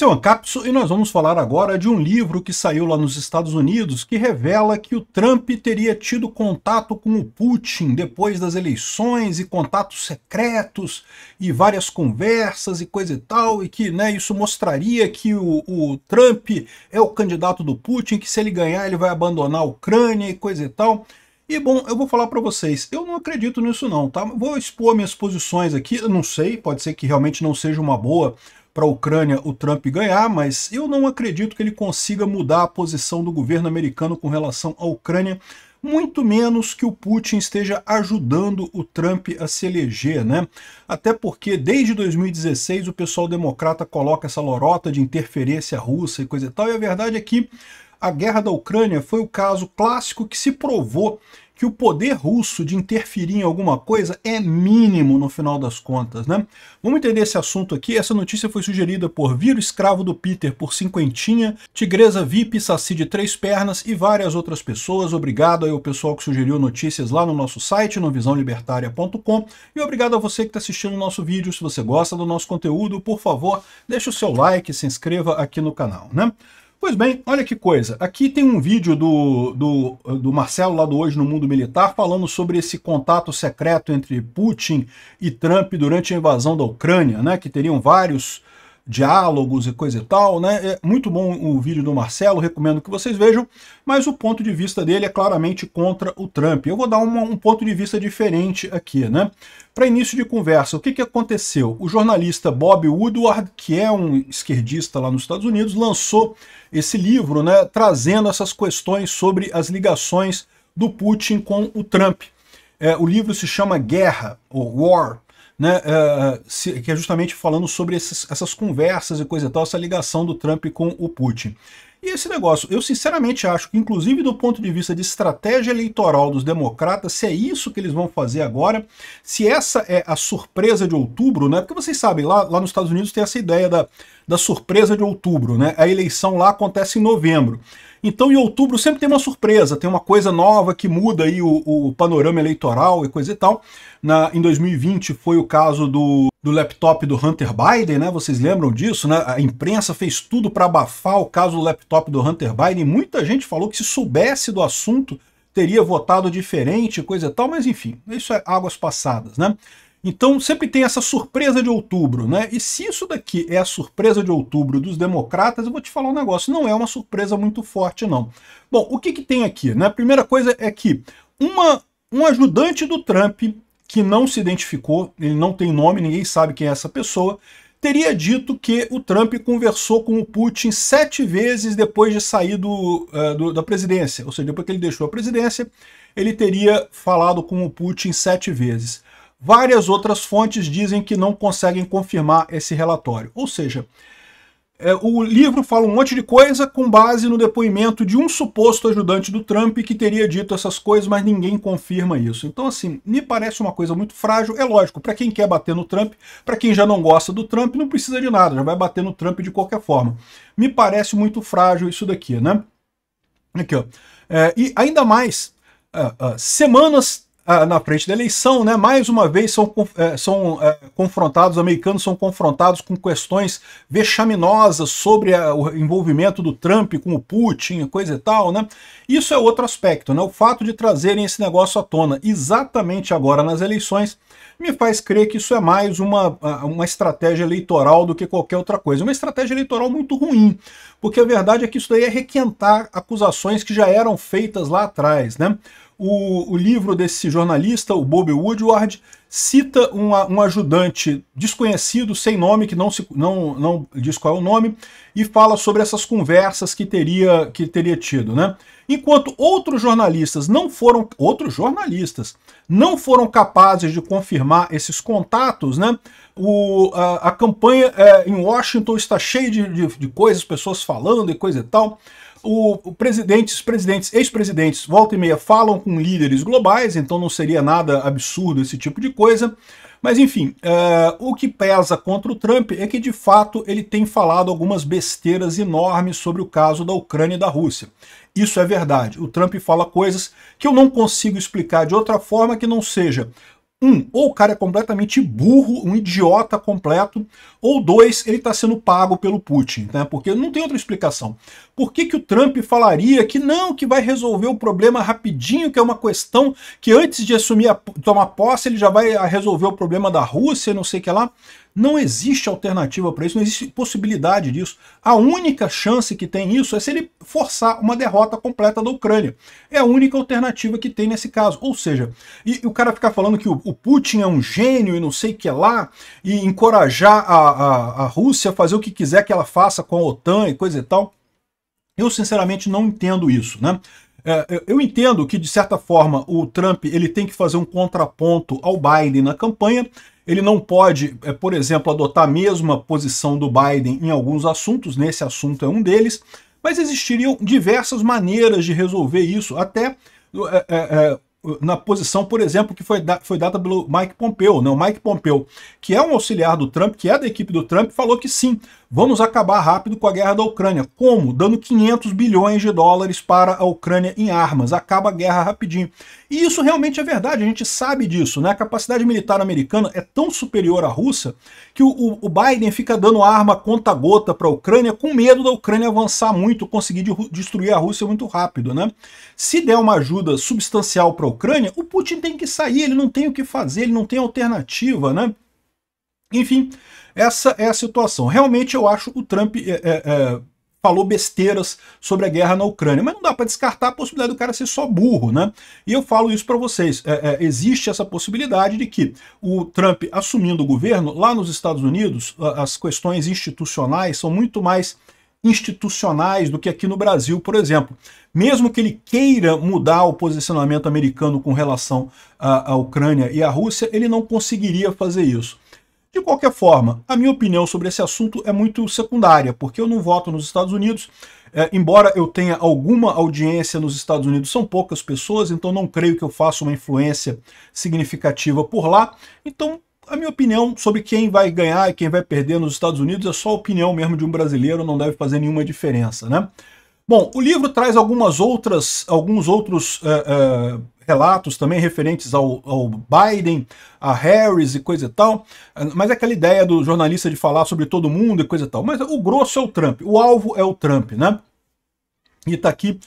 Esse é o Ancapso e nós vamos falar agora de um livro que saiu lá nos Estados Unidos que revela que o Trump teria tido contato com o Putin depois das eleições e contatos secretos e várias conversas e coisa e tal, e que né, isso mostraria que o, o Trump é o candidato do Putin, que se ele ganhar ele vai abandonar a Ucrânia e coisa e tal. E bom, eu vou falar para vocês, eu não acredito nisso não, tá? Vou expor minhas posições aqui, eu não sei, pode ser que realmente não seja uma boa para a Ucrânia o Trump ganhar, mas eu não acredito que ele consiga mudar a posição do governo americano com relação à Ucrânia, muito menos que o Putin esteja ajudando o Trump a se eleger, né? Até porque desde 2016 o pessoal democrata coloca essa lorota de interferência russa e coisa e tal, e a verdade é que a guerra da Ucrânia foi o caso clássico que se provou que o poder russo de interferir em alguma coisa é mínimo no final das contas, né? Vamos entender esse assunto aqui. Essa notícia foi sugerida por Viro Escravo do Peter por cinquentinha, Tigresa VIP, Saci de Três Pernas e várias outras pessoas. Obrigado aí ao pessoal que sugeriu notícias lá no nosso site, no visãolibertária.com. E obrigado a você que está assistindo o nosso vídeo. Se você gosta do nosso conteúdo, por favor, deixe o seu like, se inscreva aqui no canal, né? Pois bem, olha que coisa. Aqui tem um vídeo do, do, do Marcelo lá do Hoje no Mundo Militar falando sobre esse contato secreto entre Putin e Trump durante a invasão da Ucrânia, né? Que teriam vários diálogos e coisa e tal, né? É muito bom o vídeo do Marcelo, recomendo que vocês vejam, mas o ponto de vista dele é claramente contra o Trump. Eu vou dar um ponto de vista diferente aqui, né? Para início de conversa, o que, que aconteceu? O jornalista Bob Woodward, que é um esquerdista lá nos Estados Unidos, lançou esse livro, né, trazendo essas questões sobre as ligações do Putin com o Trump. É, o livro se chama Guerra, ou War, né, uh, se, que é justamente falando sobre essas conversas e coisa e tal, essa ligação do Trump com o Putin. E esse negócio, eu sinceramente acho que, inclusive do ponto de vista de estratégia eleitoral dos democratas, se é isso que eles vão fazer agora, se essa é a surpresa de outubro, né? Porque vocês sabem, lá, lá nos Estados Unidos tem essa ideia da, da surpresa de outubro, né? A eleição lá acontece em novembro. Então, em outubro sempre tem uma surpresa, tem uma coisa nova que muda aí o, o panorama eleitoral e coisa e tal. Na, em 2020 foi o caso do, do laptop do Hunter Biden, né? Vocês lembram disso, né? A imprensa fez tudo para abafar o caso do laptop do Hunter Biden. Muita gente falou que se soubesse do assunto teria votado diferente, coisa e tal, mas enfim, isso é águas passadas, né? Então sempre tem essa surpresa de outubro, né? E se isso daqui é a surpresa de outubro dos democratas, eu vou te falar um negócio, não é uma surpresa muito forte, não. Bom, o que, que tem aqui? Né? A primeira coisa é que uma, um ajudante do Trump, que não se identificou, ele não tem nome, ninguém sabe quem é essa pessoa, teria dito que o Trump conversou com o Putin sete vezes depois de sair do, uh, do, da presidência. Ou seja, depois que ele deixou a presidência, ele teria falado com o Putin sete vezes. Várias outras fontes dizem que não conseguem confirmar esse relatório. Ou seja, é, o livro fala um monte de coisa com base no depoimento de um suposto ajudante do Trump que teria dito essas coisas, mas ninguém confirma isso. Então, assim, me parece uma coisa muito frágil. É lógico, para quem quer bater no Trump, para quem já não gosta do Trump, não precisa de nada, já vai bater no Trump de qualquer forma. Me parece muito frágil isso daqui, né? Aqui, ó. É, e ainda mais, é, é semanas na frente da eleição, né? Mais uma vez são, é, são é, confrontados, os americanos são confrontados com questões vexaminosas sobre a, é, o envolvimento do Trump com o Putin, coisa e tal, né? Isso é outro aspecto, né? O fato de trazerem esse negócio à tona exatamente agora nas eleições me faz crer que isso é mais uma, uma estratégia eleitoral do que qualquer outra coisa. Uma estratégia eleitoral muito ruim, porque a verdade é que isso daí é requentar acusações que já eram feitas lá atrás, né? o, o livro desse jornalista, o Bob Woodward, cita um, um ajudante desconhecido, sem nome, que não, se, não, não diz qual é o nome, e fala sobre essas conversas que teria, que teria tido. Né? Enquanto outros jornalistas não foram. Outros jornalistas não foram capazes de confirmar esses contatos, né? O, a, a campanha é, em Washington está cheia de, de, de coisas, pessoas falando e coisa e tal o, o presidente, os presidentes, ex-presidentes, volta e meia, falam com líderes globais, então não seria nada absurdo esse tipo de coisa. Mas enfim, uh, o que pesa contra o Trump é que de fato ele tem falado algumas besteiras enormes sobre o caso da Ucrânia e da Rússia. Isso é verdade. O Trump fala coisas que eu não consigo explicar de outra forma que não seja um, ou o cara é completamente burro, um idiota completo, ou dois, ele está sendo pago pelo Putin, né? Porque não tem outra explicação. Por que, que o Trump falaria que não, que vai resolver o problema rapidinho, que é uma questão que antes de assumir a, tomar posse, ele já vai resolver o problema da Rússia, não sei o que lá? Não existe alternativa para isso, não existe possibilidade disso. A única chance que tem isso é se ele forçar uma derrota completa da Ucrânia. É a única alternativa que tem nesse caso. Ou seja, e, e o cara ficar falando que o, o, Putin é um gênio e não sei o que lá, e encorajar a, a, a Rússia a fazer o que quiser que ela faça com a OTAN e coisa e tal. Eu sinceramente não entendo isso, né? É, eu entendo que, de certa forma, o Trump ele tem que fazer um contraponto ao Biden na campanha. Ele não pode, é, por exemplo, adotar a mesma posição do Biden em alguns assuntos, nesse assunto é um deles, mas existiriam diversas maneiras de resolver isso, até é, é, é, na posição, por exemplo, que foi, da, foi dada pelo Mike Pompeo. Né? O Mike Pompeo, que é um auxiliar do Trump, que é da equipe do Trump, falou que sim, Vamos acabar rápido com a guerra da Ucrânia. Como? Dando 500 bilhões de dólares para a Ucrânia em armas. Acaba a guerra rapidinho. E isso realmente é verdade, a gente sabe disso. Né? A capacidade militar americana é tão superior à russa que o, o Biden fica dando arma conta-gota para a Ucrânia com medo da Ucrânia avançar muito, conseguir de, destruir a Rússia muito rápido. Né? Se der uma ajuda substancial para a Ucrânia, o Putin tem que sair, ele não tem o que fazer, ele não tem alternativa. Né? Enfim, essa é a situação. Realmente eu acho o Trump é, é, é falou besteiras sobre a guerra na Ucrânia, mas não dá para descartar a possibilidade do cara ser só burro, né? E eu falo isso para vocês, é, é, existe essa possibilidade de que o Trump assumindo o governo, lá nos Estados Unidos, as questões institucionais são muito mais institucionais do que aqui no Brasil, por exemplo. Mesmo que ele queira mudar o posicionamento americano com relação à Ucrânia e à Rússia, ele não conseguiria fazer isso. De qualquer forma, a minha opinião sobre esse assunto é muito secundária, porque eu não voto nos Estados Unidos, é, embora eu tenha alguma audiência nos Estados Unidos, são poucas pessoas, então não creio que eu faça uma influência significativa por lá. Então, a minha opinião sobre quem vai ganhar e quem vai perder nos Estados Unidos é só a opinião mesmo de um brasileiro, não deve fazer nenhuma diferença, né? Bom, o livro traz algumas outras, alguns outros uh, uh, relatos também referentes ao, ao, Biden, a Harris e coisa e tal, eh, mas é aquela ideia do jornalista de falar sobre todo mundo e coisa e tal. Mas o grosso é o Trump, o alvo é o Trump, né? E tá aqui uh,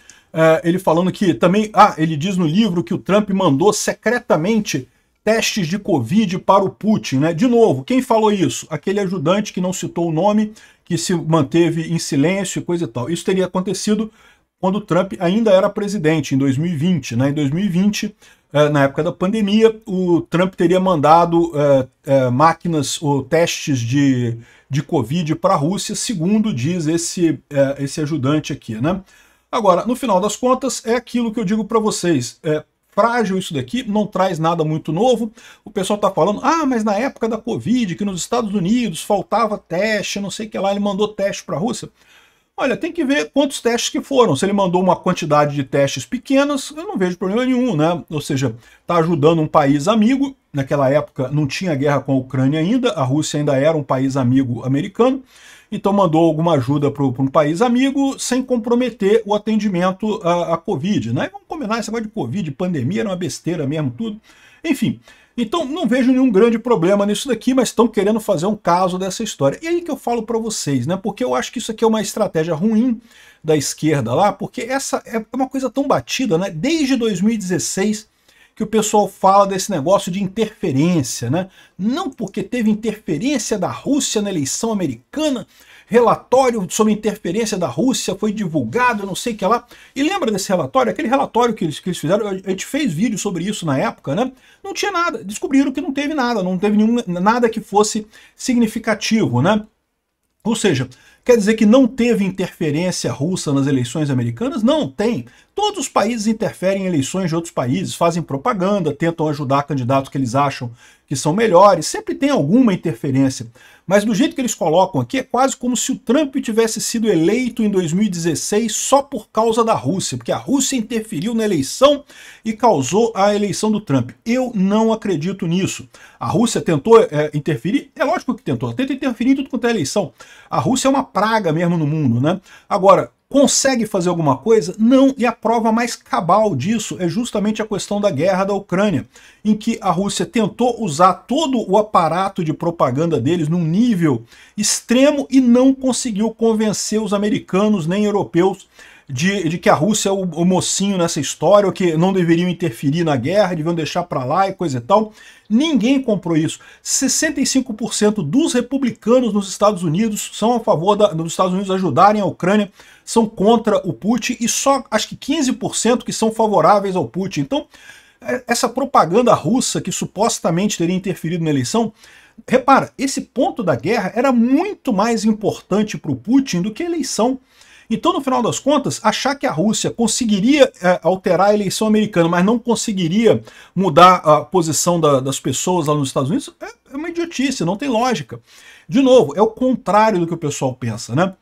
ele falando que também. Ah, ele diz no livro que o Trump mandou secretamente testes de Covid para o Putin, né? De novo, quem falou isso? Aquele ajudante que não citou o nome, que se manteve em silêncio e coisa e tal. Isso teria acontecido quando o Trump ainda era presidente, em 2020. Né? Em 2020, eh, na época da pandemia, o Trump teria mandado eh, eh, máquinas ou testes de, de Covid para a Rússia, segundo diz esse, esse ajudante aqui. Né? Agora, no final das contas, é aquilo que eu digo para vocês frágil isso daqui, não traz nada muito novo. O pessoal está falando, ah, mas na época da Covid, que nos Estados Unidos faltava teste, não sei o que lá, ele mandou teste para a Rússia. Olha, tem que ver quantos testes que foram. Se ele mandou uma quantidade de testes pequenas, eu não vejo problema nenhum, né? Ou seja, está ajudando um país amigo. Naquela época não tinha guerra com a Ucrânia ainda, a Rússia ainda era um país amigo americano então mandou alguma ajuda para um país amigo sem comprometer o atendimento à, à Covid. Né? vamos combinar, esse negócio de Covid, pandemia, era uma besteira mesmo, tudo. Enfim, então não vejo nenhum grande problema nisso daqui, mas estão querendo fazer um caso dessa história. E aí que eu falo para vocês, né? porque eu acho que isso aqui é uma estratégia ruim da esquerda lá, porque essa é, é uma coisa tão batida, né? desde 2016 que o pessoal fala desse negócio de interferência, né? Não porque teve interferência da Rússia na eleição americana, relatório sobre interferência da Rússia foi divulgado, não sei o que lá. E lembra desse relatório? Aquele relatório que eles, que eles fizeram, a gente fez vídeo sobre isso na época, né? Não tinha nada, descobriram que não teve nada, não teve nenhum, nada que fosse significativo, né? Ou seja, Quer dizer que não teve interferência russa nas eleições americanas? Não, tem. Todos os países interferem em eleições de outros países, fazem propaganda, tentam ajudar candidatos que eles acham que são melhores, sempre tem alguma interferência. Mas do jeito que eles colocam aqui, é quase como se o Trump tivesse sido eleito em 2016 só por causa da Rússia, porque a Rússia interferiu na eleição e causou a eleição do Trump. Eu não acredito nisso. A Rússia tentou é, interferir, é lógico que tentou, tenta interferir em tudo quanto é eleição. A Rússia é uma praga mesmo no mundo, né? Agora, Consegue fazer alguma coisa? Não, e a prova mais cabal disso é justamente a questão da guerra da Ucrânia, em que a Rússia tentou usar todo o aparato de propaganda deles num nível extremo e não conseguiu convencer os americanos nem europeus de, de que a Rússia é o, o, mocinho nessa história, ou que não deveriam interferir na guerra, deviam deixar para lá e coisa e tal. Ninguém comprou isso. 65% dos republicanos nos Estados Unidos são a favor da, dos Estados Unidos ajudarem a Ucrânia, são contra o Putin, e só acho que 15% que são favoráveis ao Putin. Então, é, essa propaganda russa que supostamente teria interferido na eleição Repara, esse ponto da guerra era muito mais importante para o Putin do que a eleição. Então, no final das contas, achar que a Rússia conseguiria é, alterar a eleição americana, mas não conseguiria mudar a posição da, das pessoas lá nos Estados Unidos, é, é uma idiotice, não tem lógica. De novo, é o contrário do que o pessoal pensa, né?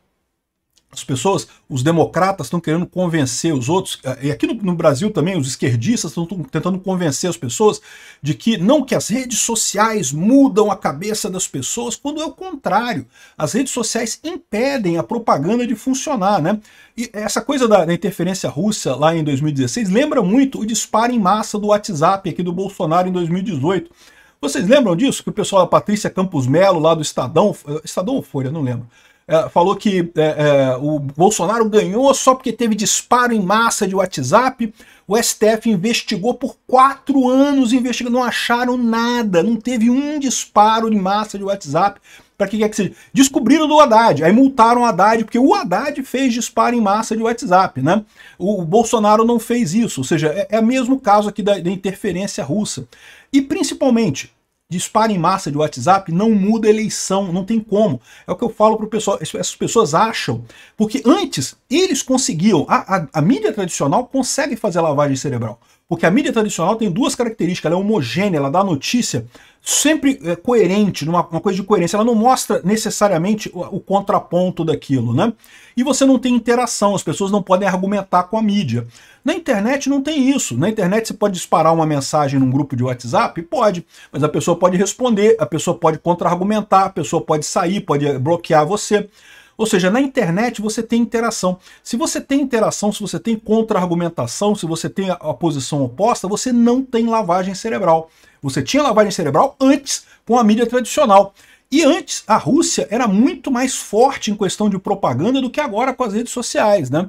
as pessoas, os democratas estão querendo convencer os outros, eh, e aqui no, no Brasil também, os esquerdistas estão tentando convencer as pessoas de que não que as redes sociais mudam a cabeça das pessoas, quando é o contrário. As redes sociais impedem a propaganda de funcionar, né? E essa coisa da, da interferência russa lá em 2016 lembra muito o disparo em massa do WhatsApp aqui do Bolsonaro em 2018. Vocês lembram disso? Que o pessoal, a Patrícia Campos Melo, lá do Estadão, eh, Estadão ou Folha, não lembro é, falou que é, é, o Bolsonaro ganhou só porque teve disparo em massa de WhatsApp. O STF investigou por quatro anos, investigando, não acharam nada, não teve um disparo em massa de WhatsApp. Para que quer que seja. Descobriram do Haddad, aí multaram o Haddad, porque o Haddad fez disparo em massa de WhatsApp, né? O, o Bolsonaro não fez isso, ou seja, é, é o mesmo caso aqui da, da interferência russa. E principalmente, disparo em massa de WhatsApp não muda a eleição, não tem como. É o que eu falo para o pessoal, essas pessoas acham, porque antes eles conseguiam, a, a, a mídia tradicional consegue fazer lavagem cerebral. Porque a mídia tradicional tem duas características, ela é homogênea, ela dá notícia sempre é, coerente, numa uma coisa de coerência, ela não mostra necessariamente o, o, contraponto daquilo, né? E você não tem interação, as pessoas não podem argumentar com a mídia. Na internet não tem isso. Na internet você pode disparar uma mensagem num grupo de WhatsApp? Pode, mas a pessoa pode responder, a pessoa pode contra-argumentar, a pessoa pode sair, pode eh, bloquear você. Ou seja, na internet você tem interação. Se você tem interação, se você tem contra-argumentação, se você tem a, posição oposta, você não tem lavagem cerebral. Você tinha lavagem cerebral antes com a mídia tradicional. E antes, a Rússia era muito mais forte em questão de propaganda do que agora com as redes sociais, né?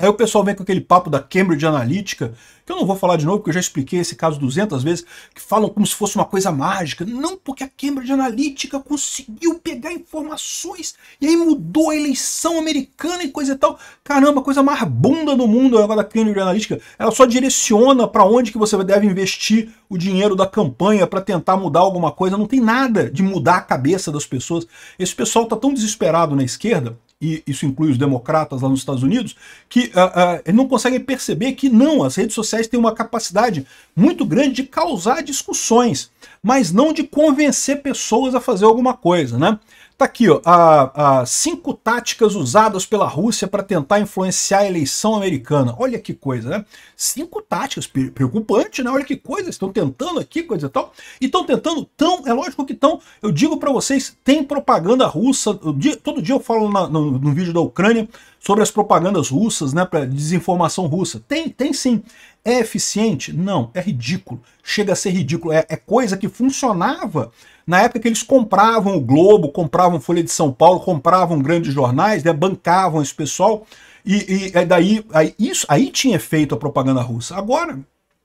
Aí o pessoal vem com aquele papo da Cambridge Analytica, que eu não vou falar de novo, porque eu já expliquei esse caso 200 vezes, que falam como se fosse uma coisa mágica. Não, porque a Cambridge Analytica conseguiu pegar informações e aí mudou a eleição americana e coisa e tal. Caramba, coisa mais bunda do mundo é o negócio da Cambridge Analytica. Ela só direciona para onde que você deve investir o dinheiro da campanha para tentar mudar alguma coisa. Não tem nada de mudar a cabeça das pessoas. Esse pessoal tá tão desesperado na esquerda e isso inclui os democratas lá nos Estados Unidos, que uh, uh, não conseguem perceber que não, as redes sociais têm uma capacidade muito grande de causar discussões, mas não de convencer pessoas a fazer alguma coisa, né? Tá aqui, ó, a, a cinco táticas usadas pela Rússia para tentar influenciar a eleição americana. Olha que coisa, né? Cinco táticas, preocupante, né? Olha que coisa, estão tentando aqui, coisa e tal. E estão tentando tão, é lógico que estão, eu digo para vocês, tem propaganda russa, dia, todo dia eu falo na, no, no vídeo da Ucrânia sobre as propagandas russas, né, para desinformação russa. Tem, tem sim. É eficiente? Não, é ridículo. Chega a ser ridículo. É, é coisa que funcionava na época que eles compravam o Globo, compravam Folha de São Paulo, compravam grandes jornais, né, bancavam esse pessoal. E, e é daí aí, isso aí tinha efeito a propaganda russa. Agora,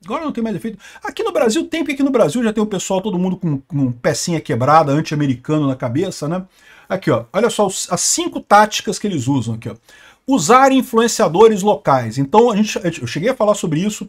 agora não tem mais efeito. Aqui no Brasil tem, porque aqui no Brasil já tem o pessoal, todo mundo com, com pecinha quebrada, anti-americano na cabeça, né? Aqui, ó, olha só as cinco táticas que eles usam aqui, ó. Usar influenciadores locais. Então, a gente, eu cheguei a falar sobre isso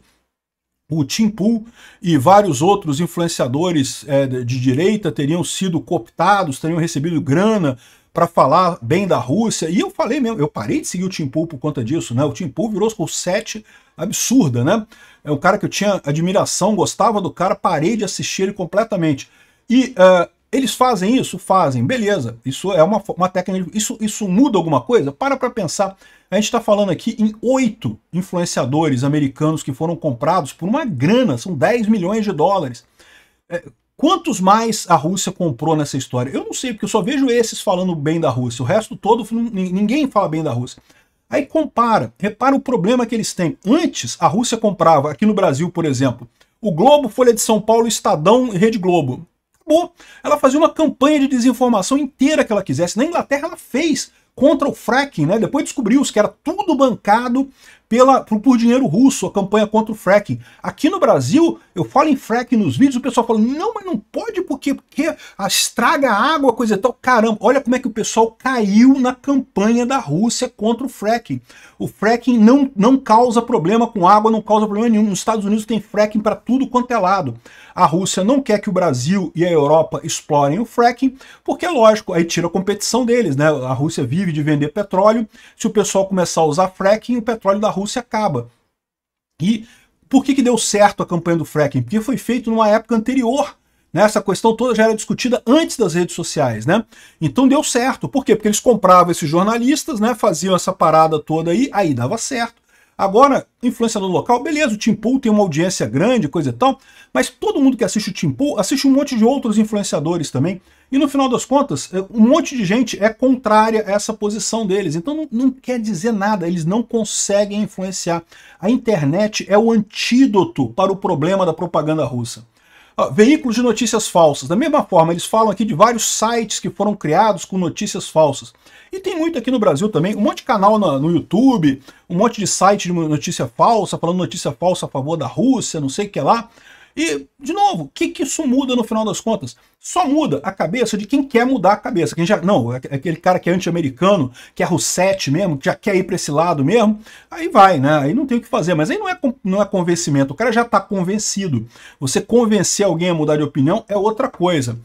o Tim Pool e vários outros influenciadores é, de direita teriam sido cooptados, teriam recebido grana para falar bem da Rússia. E eu falei mesmo, eu parei de seguir o Tim Pool por conta disso, né? O Tim Pool virou por sete absurda, né? É um cara que eu tinha admiração, gostava do cara, parei de assistir ele completamente. E uh, eles fazem isso? Fazem, beleza. Isso é uma, uma técnica. Isso, isso muda alguma coisa? Para para pensar. A gente está falando aqui em oito influenciadores americanos que foram comprados por uma grana, são 10 milhões de dólares. É, quantos mais a Rússia comprou nessa história? Eu não sei, porque eu só vejo esses falando bem da Rússia. O resto todo, ninguém fala bem da Rússia. Aí compara, repara o problema que eles têm. Antes, a Rússia comprava, aqui no Brasil, por exemplo, o Globo, Folha de São Paulo, Estadão e Rede Globo. Acabou. Ela fazia uma campanha de desinformação inteira que ela quisesse. Na Inglaterra ela fez contra o fracking, né? Depois descobriu-se que era tudo bancado pela, por, por, dinheiro russo, a campanha contra o fracking. Aqui no Brasil, eu falo em fracking nos vídeos, o pessoal fala, não, mas não pode porque, porque estraga a água, coisa e tal. Caramba, olha como é que o pessoal caiu na campanha da Rússia contra o fracking. O fracking não, não causa problema com água, não causa problema nenhum. Nos Estados Unidos tem fracking para tudo quanto é lado a Rússia não quer que o Brasil e a Europa explorem o fracking, porque é lógico, aí tira a competição deles, né? A Rússia vive de vender petróleo, se o pessoal começar a usar fracking, o petróleo da Rússia acaba. E por que, que deu certo a campanha do fracking? Porque foi feito numa época anterior né? essa questão toda já era discutida antes das redes sociais, né? Então deu certo. Por quê? Porque eles compravam esses jornalistas, né? Faziam essa parada toda aí, aí dava certo. Agora, influenciador local, beleza, o Tim Pool tem uma audiência grande, coisa e tal, mas todo mundo que assiste o Tim Pool assiste um monte de outros influenciadores também. E no final das contas, é, um monte de gente é contrária a essa posição deles. Então não, não quer dizer nada, eles não conseguem influenciar. A internet é o antídoto para o problema da propaganda russa. Ó, veículos de notícias falsas. Da mesma forma, eles falam aqui de vários sites que foram criados com notícias falsas. E tem muito aqui no Brasil também, um monte de canal no, no YouTube, um monte de site de notícia falsa, falando notícia falsa a favor da Rússia, não sei o que lá. E, de novo, o que, que isso muda no final das contas? Só muda a cabeça de quem quer mudar a cabeça. Quem já, não, é aquele cara que é anti-americano, que é russete mesmo, que já quer ir para esse lado mesmo, aí vai, né? Aí não tem o que fazer. Mas aí não é, não é convencimento. O cara já está convencido. Você convencer alguém a mudar de opinião é outra coisa.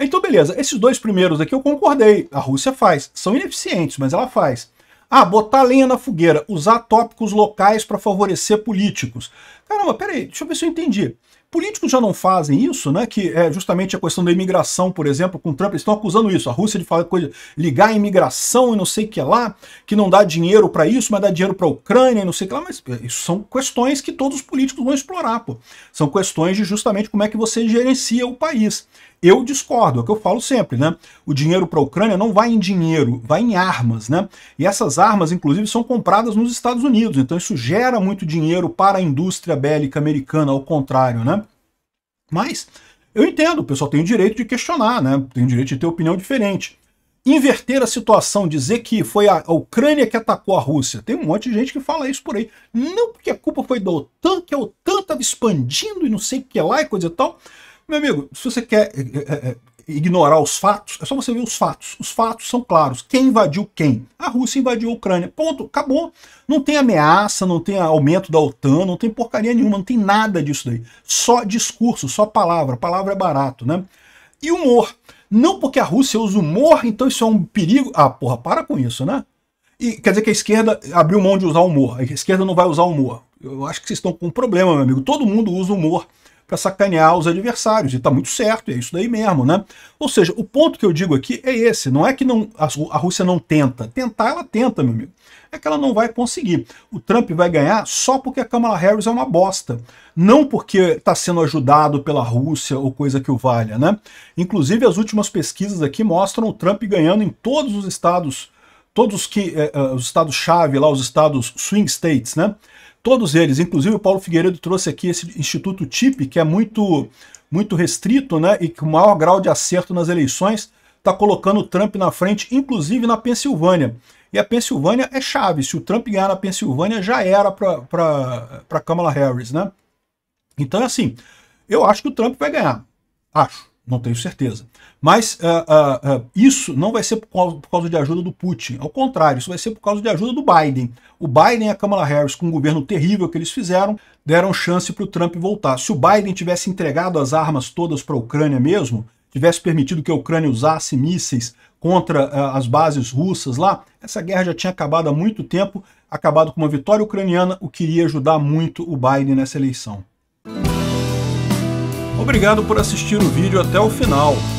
Então, beleza, esses dois primeiros aqui eu concordei. A Rússia faz. São ineficientes, mas ela faz. Ah, botar lenha na fogueira, usar tópicos locais para favorecer políticos. Caramba, peraí, deixa eu ver se eu entendi. Políticos já não fazem isso, né? Que é justamente a questão da imigração, por exemplo, com Trump, eles estão acusando isso, a Rússia de falar coisa, ligar a imigração e não sei o que lá, que não dá dinheiro para isso, mas dá dinheiro para a Ucrânia e não sei o que lá, mas eh, isso são questões que todos os políticos vão explorar, pô. São questões de justamente como é que você gerencia o país. Eu discordo, é o que eu falo sempre, né? O dinheiro para a Ucrânia não vai em dinheiro, vai em armas, né? E essas armas, inclusive, são compradas nos Estados Unidos, então isso gera muito dinheiro para a indústria bélica americana, ao contrário, né? Mas eu entendo, o pessoal tem o direito de questionar, né? Tem o direito de ter opinião diferente. Inverter a situação, dizer que foi a Ucrânia que atacou a Rússia. Tem um monte de gente que fala isso por aí. Não porque a culpa foi da OTAN, que a OTAN estava expandindo e não sei o que lá e coisa e tal. Meu amigo, se você quer é, é, ignorar os fatos, é só você ver os fatos. Os fatos são claros. Quem invadiu quem? A Rússia invadiu a Ucrânia. Ponto, acabou. Não tem ameaça, não tem aumento da OTAN, não tem porcaria nenhuma, não tem nada disso daí. Só discurso, só palavra. Palavra é barato, né? E humor. Não porque a Rússia usa humor, então isso é um perigo. Ah, porra, para com isso, né? E quer dizer que a esquerda abriu mão de usar humor. A esquerda não vai usar humor. Eu acho que vocês estão com um problema, meu amigo. Todo mundo usa humor para sacanear os adversários. E está muito certo, é isso daí mesmo, né? Ou seja, o ponto que eu digo aqui é esse. Não é que não, a, a Rússia não tenta. Tentar, ela tenta, meu amigo. É que ela não vai conseguir. O Trump vai ganhar só porque a Kamala Harris é uma bosta. Não porque está sendo ajudado pela Rússia ou coisa que o valha, né? Inclusive, as últimas pesquisas aqui mostram o Trump ganhando em todos os estados todos que, eh, eh os estados-chave lá, os estados swing states, né? todos eles, inclusive o Paulo Figueiredo trouxe aqui esse Instituto TIP, que é muito, muito restrito né, e com maior grau de acerto nas eleições, está colocando o Trump na frente, inclusive na Pensilvânia. E a Pensilvânia é chave. Se o Trump ganhar na Pensilvânia, já era para Kamala Harris, né? Então é assim, eu acho que o Trump vai ganhar. Acho, não tenho certeza. Mas uh, uh, uh, isso não vai ser por causa, por causa, de ajuda do Putin. Ao contrário, isso vai ser por causa de ajuda do Biden. O Biden e a Kamala Harris, com o um governo terrível que eles fizeram, deram chance para o Trump voltar. Se o Biden tivesse entregado as armas todas para a Ucrânia mesmo, tivesse permitido que a Ucrânia usasse mísseis contra as bases russas lá, essa guerra já tinha acabado há muito tempo, acabado com uma vitória ucraniana, o que iria ajudar muito o Biden nessa eleição. Obrigado por assistir o vídeo até o final.